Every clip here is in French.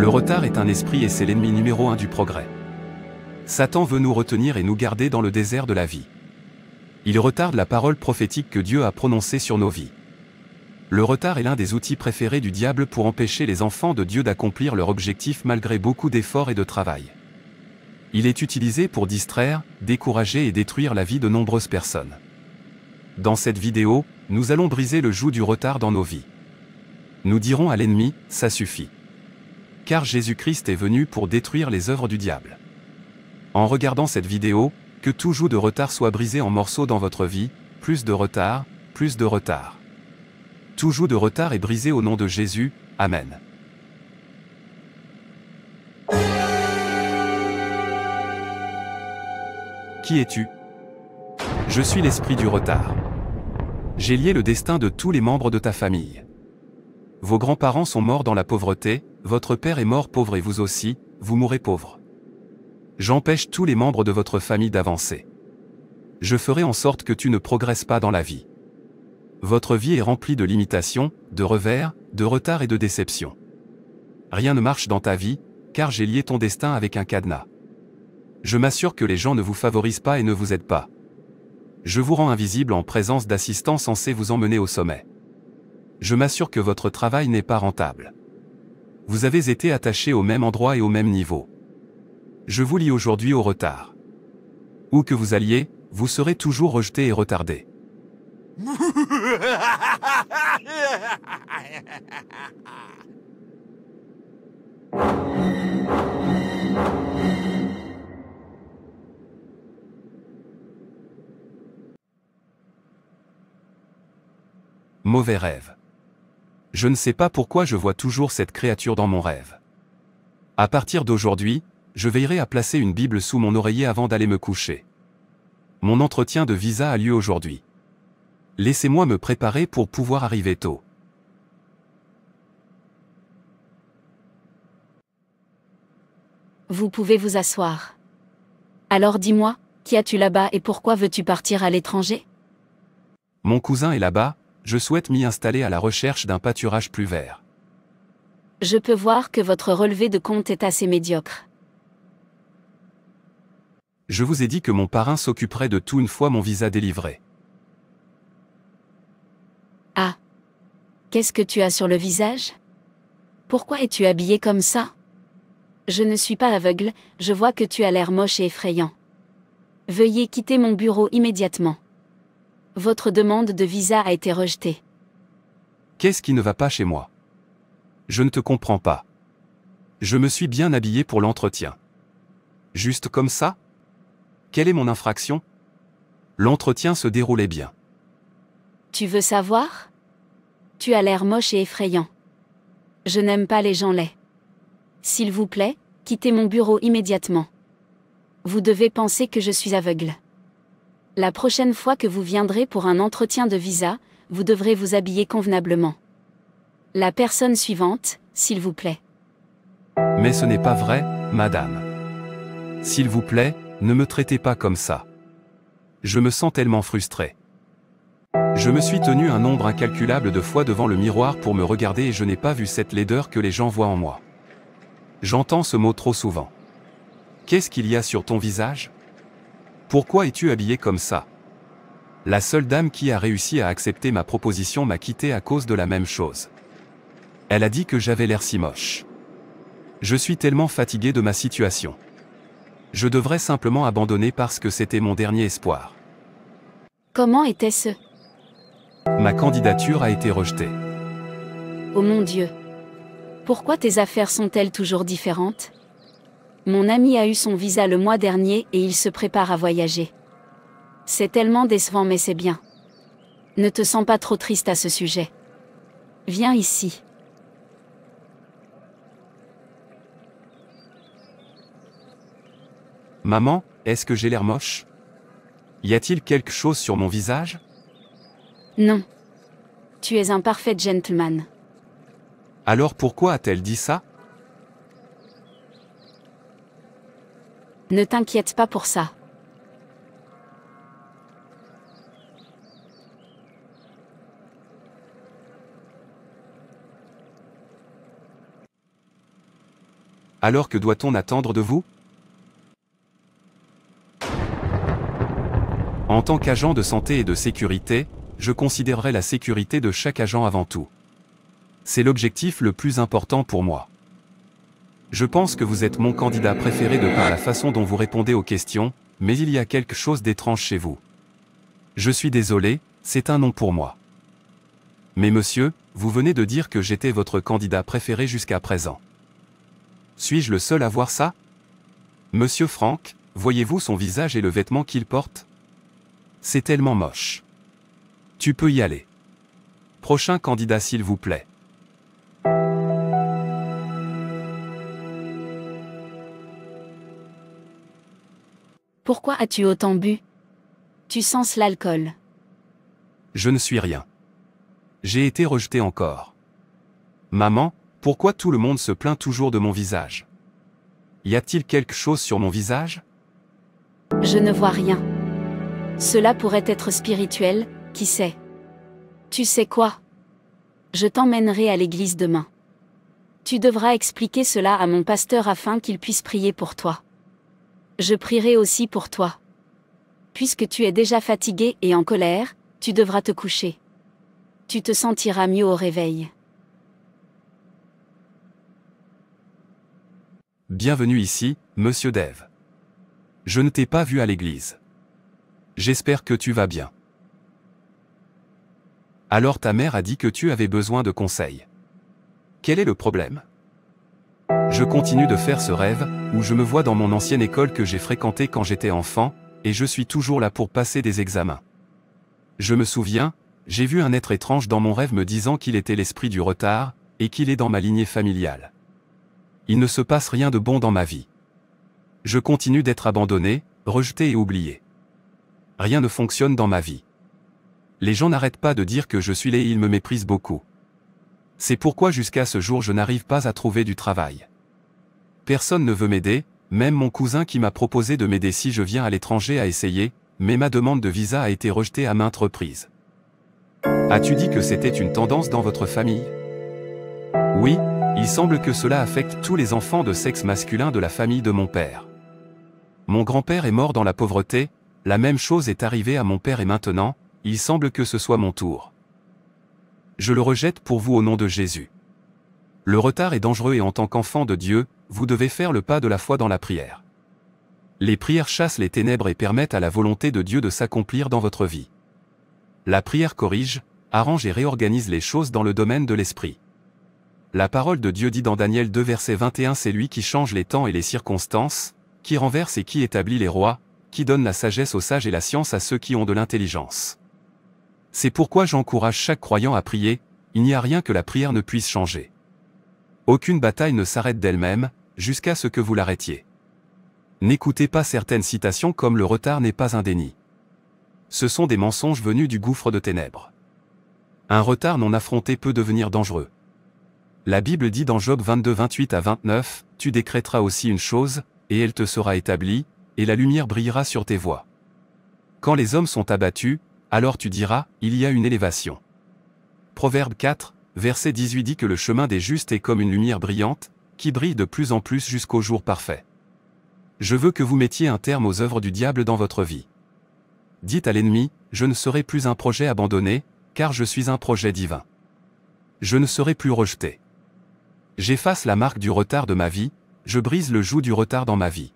Le retard est un esprit et c'est l'ennemi numéro un du progrès. Satan veut nous retenir et nous garder dans le désert de la vie. Il retarde la parole prophétique que Dieu a prononcée sur nos vies. Le retard est l'un des outils préférés du diable pour empêcher les enfants de Dieu d'accomplir leur objectif malgré beaucoup d'efforts et de travail. Il est utilisé pour distraire, décourager et détruire la vie de nombreuses personnes. Dans cette vidéo, nous allons briser le joug du retard dans nos vies. Nous dirons à l'ennemi, ça suffit car Jésus-Christ est venu pour détruire les œuvres du diable. En regardant cette vidéo, que tout jour de retard soit brisé en morceaux dans votre vie, plus de retard, plus de retard. Tout jour de retard est brisé au nom de Jésus, Amen. Qui es-tu Je suis l'esprit du retard. J'ai lié le destin de tous les membres de ta famille. Vos grands-parents sont morts dans la pauvreté, votre père est mort pauvre et vous aussi, vous mourrez pauvre. J'empêche tous les membres de votre famille d'avancer. Je ferai en sorte que tu ne progresses pas dans la vie. Votre vie est remplie de limitations, de revers, de retards et de déceptions. Rien ne marche dans ta vie, car j'ai lié ton destin avec un cadenas. Je m'assure que les gens ne vous favorisent pas et ne vous aident pas. Je vous rends invisible en présence d'assistants censés vous emmener au sommet je m'assure que votre travail n'est pas rentable. Vous avez été attaché au même endroit et au même niveau. Je vous lis aujourd'hui au retard. Où que vous alliez, vous serez toujours rejeté et retardé. Mauvais rêve. Je ne sais pas pourquoi je vois toujours cette créature dans mon rêve. À partir d'aujourd'hui, je veillerai à placer une Bible sous mon oreiller avant d'aller me coucher. Mon entretien de visa a lieu aujourd'hui. Laissez-moi me préparer pour pouvoir arriver tôt. Vous pouvez vous asseoir. Alors dis-moi, qui as-tu là-bas et pourquoi veux-tu partir à l'étranger Mon cousin est là-bas, je souhaite m'y installer à la recherche d'un pâturage plus vert. Je peux voir que votre relevé de compte est assez médiocre. Je vous ai dit que mon parrain s'occuperait de tout une fois mon visa délivré. Ah. Qu'est-ce que tu as sur le visage Pourquoi es-tu habillé comme ça Je ne suis pas aveugle, je vois que tu as l'air moche et effrayant. Veuillez quitter mon bureau immédiatement. Votre demande de visa a été rejetée. Qu'est-ce qui ne va pas chez moi Je ne te comprends pas. Je me suis bien habillé pour l'entretien. Juste comme ça Quelle est mon infraction L'entretien se déroulait bien. Tu veux savoir Tu as l'air moche et effrayant. Je n'aime pas les gens laids. S'il vous plaît, quittez mon bureau immédiatement. Vous devez penser que je suis aveugle. La prochaine fois que vous viendrez pour un entretien de visa, vous devrez vous habiller convenablement. La personne suivante, s'il vous plaît. Mais ce n'est pas vrai, madame. S'il vous plaît, ne me traitez pas comme ça. Je me sens tellement frustré. Je me suis tenu un nombre incalculable de fois devant le miroir pour me regarder et je n'ai pas vu cette laideur que les gens voient en moi. J'entends ce mot trop souvent. Qu'est-ce qu'il y a sur ton visage pourquoi es-tu habillé comme ça La seule dame qui a réussi à accepter ma proposition m'a quitté à cause de la même chose. Elle a dit que j'avais l'air si moche. Je suis tellement fatigué de ma situation. Je devrais simplement abandonner parce que c'était mon dernier espoir. Comment était-ce Ma candidature a été rejetée. Oh mon Dieu Pourquoi tes affaires sont-elles toujours différentes mon ami a eu son visa le mois dernier et il se prépare à voyager. C'est tellement décevant mais c'est bien. Ne te sens pas trop triste à ce sujet. Viens ici. Maman, est-ce que j'ai l'air moche Y a-t-il quelque chose sur mon visage Non. Tu es un parfait gentleman. Alors pourquoi a-t-elle dit ça Ne t'inquiète pas pour ça. Alors que doit-on attendre de vous En tant qu'agent de santé et de sécurité, je considérerai la sécurité de chaque agent avant tout. C'est l'objectif le plus important pour moi. Je pense que vous êtes mon candidat préféré de par la façon dont vous répondez aux questions, mais il y a quelque chose d'étrange chez vous. Je suis désolé, c'est un nom pour moi. Mais monsieur, vous venez de dire que j'étais votre candidat préféré jusqu'à présent. Suis-je le seul à voir ça Monsieur Franck, voyez-vous son visage et le vêtement qu'il porte C'est tellement moche. Tu peux y aller. Prochain candidat s'il vous plaît. Pourquoi as-tu autant bu Tu sens l'alcool. Je ne suis rien. J'ai été rejeté encore. Maman, pourquoi tout le monde se plaint toujours de mon visage Y a-t-il quelque chose sur mon visage Je ne vois rien. Cela pourrait être spirituel, qui sait Tu sais quoi Je t'emmènerai à l'église demain. Tu devras expliquer cela à mon pasteur afin qu'il puisse prier pour toi je prierai aussi pour toi. Puisque tu es déjà fatigué et en colère, tu devras te coucher. Tu te sentiras mieux au réveil. Bienvenue ici, Monsieur Dev. Je ne t'ai pas vu à l'église. J'espère que tu vas bien. Alors ta mère a dit que tu avais besoin de conseils. Quel est le problème je continue de faire ce rêve, où je me vois dans mon ancienne école que j'ai fréquentée quand j'étais enfant, et je suis toujours là pour passer des examens. Je me souviens, j'ai vu un être étrange dans mon rêve me disant qu'il était l'esprit du retard, et qu'il est dans ma lignée familiale. Il ne se passe rien de bon dans ma vie. Je continue d'être abandonné, rejeté et oublié. Rien ne fonctionne dans ma vie. Les gens n'arrêtent pas de dire que je suis laid et ils me méprisent beaucoup. C'est pourquoi jusqu'à ce jour je n'arrive pas à trouver du travail. Personne ne veut m'aider, même mon cousin qui m'a proposé de m'aider si je viens à l'étranger à essayer, mais ma demande de visa a été rejetée à maintes reprises. As-tu dit que c'était une tendance dans votre famille Oui, il semble que cela affecte tous les enfants de sexe masculin de la famille de mon père. Mon grand-père est mort dans la pauvreté, la même chose est arrivée à mon père et maintenant, il semble que ce soit mon tour je le rejette pour vous au nom de Jésus. Le retard est dangereux et en tant qu'enfant de Dieu, vous devez faire le pas de la foi dans la prière. Les prières chassent les ténèbres et permettent à la volonté de Dieu de s'accomplir dans votre vie. La prière corrige, arrange et réorganise les choses dans le domaine de l'esprit. La parole de Dieu dit dans Daniel 2 verset 21 C'est lui qui change les temps et les circonstances, qui renverse et qui établit les rois, qui donne la sagesse aux sages et la science à ceux qui ont de l'intelligence. C'est pourquoi j'encourage chaque croyant à prier, il n'y a rien que la prière ne puisse changer. Aucune bataille ne s'arrête d'elle-même, jusqu'à ce que vous l'arrêtiez. N'écoutez pas certaines citations comme le retard n'est pas un déni. Ce sont des mensonges venus du gouffre de ténèbres. Un retard non affronté peut devenir dangereux. La Bible dit dans Job 22 28 à 29, Tu décréteras aussi une chose, et elle te sera établie, et la lumière brillera sur tes voies. Quand les hommes sont abattus, alors tu diras, il y a une élévation. Proverbe 4, verset 18 dit que le chemin des justes est comme une lumière brillante, qui brille de plus en plus jusqu'au jour parfait. Je veux que vous mettiez un terme aux œuvres du diable dans votre vie. Dites à l'ennemi, je ne serai plus un projet abandonné, car je suis un projet divin. Je ne serai plus rejeté. J'efface la marque du retard de ma vie, je brise le joug du retard dans ma vie.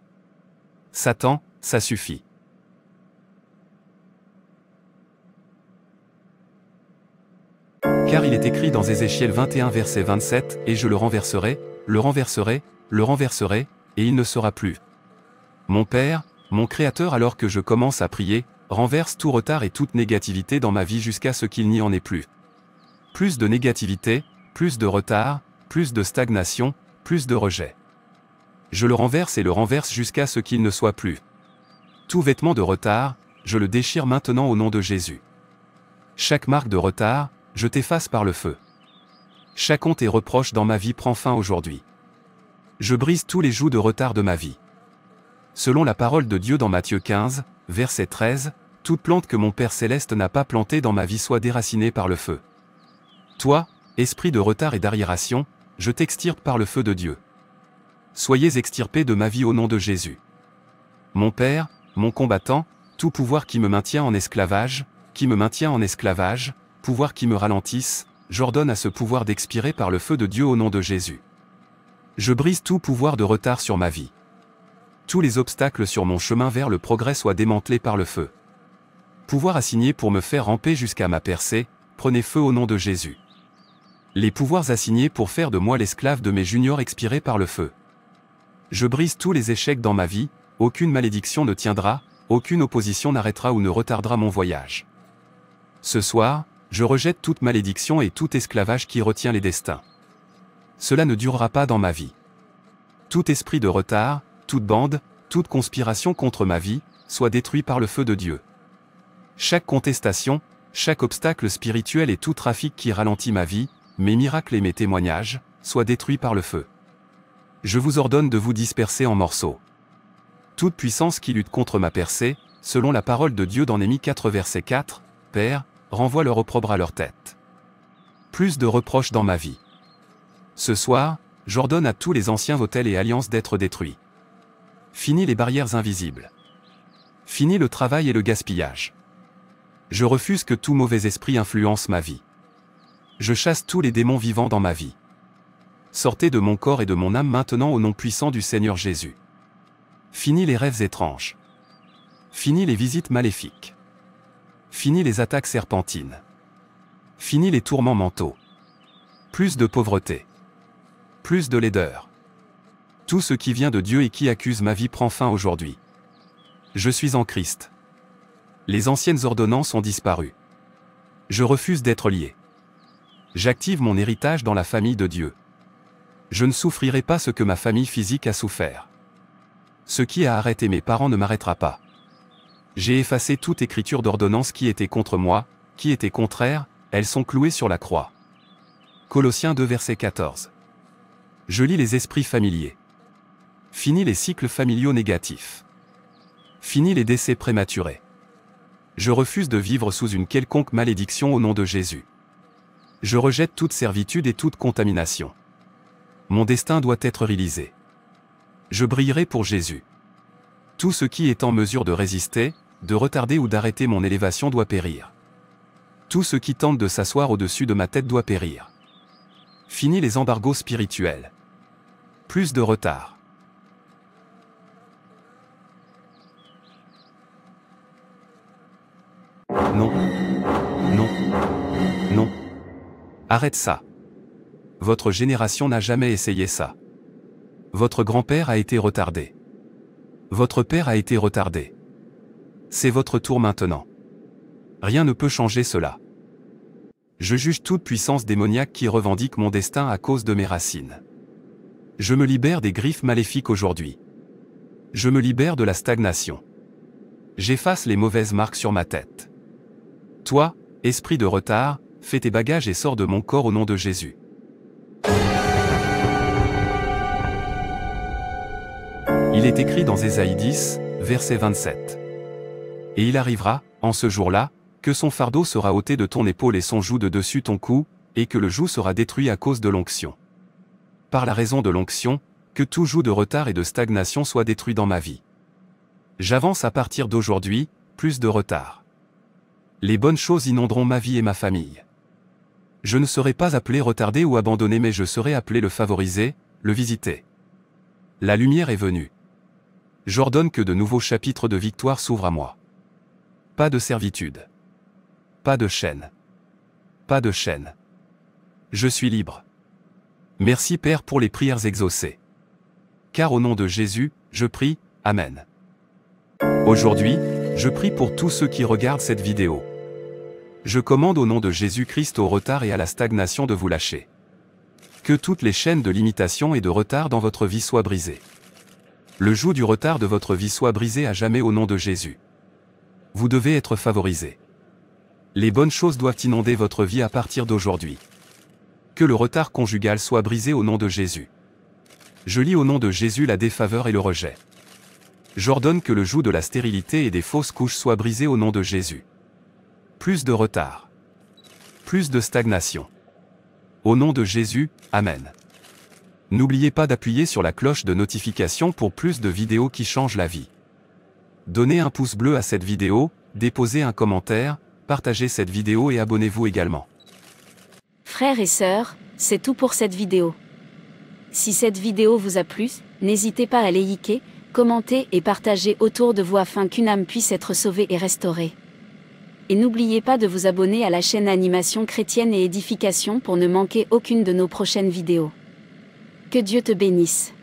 Satan, ça suffit. Car il est écrit dans Ézéchiel 21 verset 27, Et je le renverserai, le renverserai, le renverserai, et il ne sera plus. Mon Père, mon Créateur alors que je commence à prier, renverse tout retard et toute négativité dans ma vie jusqu'à ce qu'il n'y en ait plus. Plus de négativité, plus de retard, plus de stagnation, plus de rejet. Je le renverse et le renverse jusqu'à ce qu'il ne soit plus. Tout vêtement de retard, je le déchire maintenant au nom de Jésus. Chaque marque de retard, je t'efface par le feu. Chaque honte et reproche dans ma vie prend fin aujourd'hui. Je brise tous les joues de retard de ma vie. Selon la parole de Dieu dans Matthieu 15, verset 13, toute plante que mon Père céleste n'a pas plantée dans ma vie soit déracinée par le feu. Toi, esprit de retard et d'arriération, je t'extirpe par le feu de Dieu. Soyez extirpés de ma vie au nom de Jésus. Mon Père, mon combattant, tout pouvoir qui me maintient en esclavage, qui me maintient en esclavage, pouvoirs qui me ralentissent, j'ordonne à ce pouvoir d'expirer par le feu de Dieu au nom de Jésus. Je brise tout pouvoir de retard sur ma vie. Tous les obstacles sur mon chemin vers le progrès soient démantelés par le feu. Pouvoir assignés pour me faire ramper jusqu'à ma percée, prenez feu au nom de Jésus. Les pouvoirs assignés pour faire de moi l'esclave de mes juniors expirés par le feu. Je brise tous les échecs dans ma vie, aucune malédiction ne tiendra, aucune opposition n'arrêtera ou ne retardera mon voyage. Ce soir, je rejette toute malédiction et tout esclavage qui retient les destins. Cela ne durera pas dans ma vie. Tout esprit de retard, toute bande, toute conspiration contre ma vie, soit détruit par le feu de Dieu. Chaque contestation, chaque obstacle spirituel et tout trafic qui ralentit ma vie, mes miracles et mes témoignages, soit détruits par le feu. Je vous ordonne de vous disperser en morceaux. Toute puissance qui lutte contre ma percée, selon la parole de Dieu dans Némi 4 verset 4, Père, renvoie leur opprobre à leur tête. Plus de reproches dans ma vie. Ce soir, j'ordonne à tous les anciens hôtels et alliances d'être détruits. Fini les barrières invisibles. Fini le travail et le gaspillage. Je refuse que tout mauvais esprit influence ma vie. Je chasse tous les démons vivants dans ma vie. Sortez de mon corps et de mon âme maintenant au nom puissant du Seigneur Jésus. Fini les rêves étranges. Fini les visites maléfiques. Fini les attaques serpentines. Fini les tourments mentaux. Plus de pauvreté. Plus de laideur. Tout ce qui vient de Dieu et qui accuse ma vie prend fin aujourd'hui. Je suis en Christ. Les anciennes ordonnances ont disparu. Je refuse d'être lié. J'active mon héritage dans la famille de Dieu. Je ne souffrirai pas ce que ma famille physique a souffert. Ce qui a arrêté mes parents ne m'arrêtera pas. J'ai effacé toute écriture d'ordonnance qui était contre moi, qui était contraire, elles sont clouées sur la croix. Colossiens 2 verset 14. Je lis les esprits familiers. Fini les cycles familiaux négatifs. Fini les décès prématurés. Je refuse de vivre sous une quelconque malédiction au nom de Jésus. Je rejette toute servitude et toute contamination. Mon destin doit être réalisé. Je brillerai pour Jésus. Tout ce qui est en mesure de résister, de retarder ou d'arrêter mon élévation doit périr. Tout ce qui tente de s'asseoir au-dessus de ma tête doit périr. Fini les embargos spirituels. Plus de retard. Non. Non. Non. Arrête ça. Votre génération n'a jamais essayé ça. Votre grand-père a été retardé. Votre père a été retardé. C'est votre tour maintenant. Rien ne peut changer cela. Je juge toute puissance démoniaque qui revendique mon destin à cause de mes racines. Je me libère des griffes maléfiques aujourd'hui. Je me libère de la stagnation. J'efface les mauvaises marques sur ma tête. Toi, esprit de retard, fais tes bagages et sors de mon corps au nom de Jésus. Il est écrit dans Ésaïe 10, verset 27. Et il arrivera, en ce jour-là, que son fardeau sera ôté de ton épaule et son joug de dessus ton cou, et que le joug sera détruit à cause de l'onction. Par la raison de l'onction, que tout joug de retard et de stagnation soit détruit dans ma vie. J'avance à partir d'aujourd'hui, plus de retard. Les bonnes choses inonderont ma vie et ma famille. Je ne serai pas appelé retardé ou abandonné mais je serai appelé le favoriser, le visiter. La lumière est venue. J'ordonne que de nouveaux chapitres de victoire s'ouvrent à moi. Pas de servitude. Pas de chaîne. Pas de chaîne. Je suis libre. Merci Père pour les prières exaucées. Car au nom de Jésus, je prie, Amen. Aujourd'hui, je prie pour tous ceux qui regardent cette vidéo. Je commande au nom de Jésus-Christ au retard et à la stagnation de vous lâcher. Que toutes les chaînes de limitation et de retard dans votre vie soient brisées. Le joug du retard de votre vie soit brisé à jamais au nom de Jésus. Vous devez être favorisé. Les bonnes choses doivent inonder votre vie à partir d'aujourd'hui. Que le retard conjugal soit brisé au nom de Jésus. Je lis au nom de Jésus la défaveur et le rejet. J'ordonne que le joug de la stérilité et des fausses couches soit brisé au nom de Jésus. Plus de retard. Plus de stagnation. Au nom de Jésus, Amen. N'oubliez pas d'appuyer sur la cloche de notification pour plus de vidéos qui changent la vie. Donnez un pouce bleu à cette vidéo, déposez un commentaire, partagez cette vidéo et abonnez-vous également. Frères et sœurs, c'est tout pour cette vidéo. Si cette vidéo vous a plu, n'hésitez pas à liker, commenter et partager autour de vous afin qu'une âme puisse être sauvée et restaurée. Et n'oubliez pas de vous abonner à la chaîne Animation chrétienne et édification pour ne manquer aucune de nos prochaines vidéos. Que Dieu te bénisse.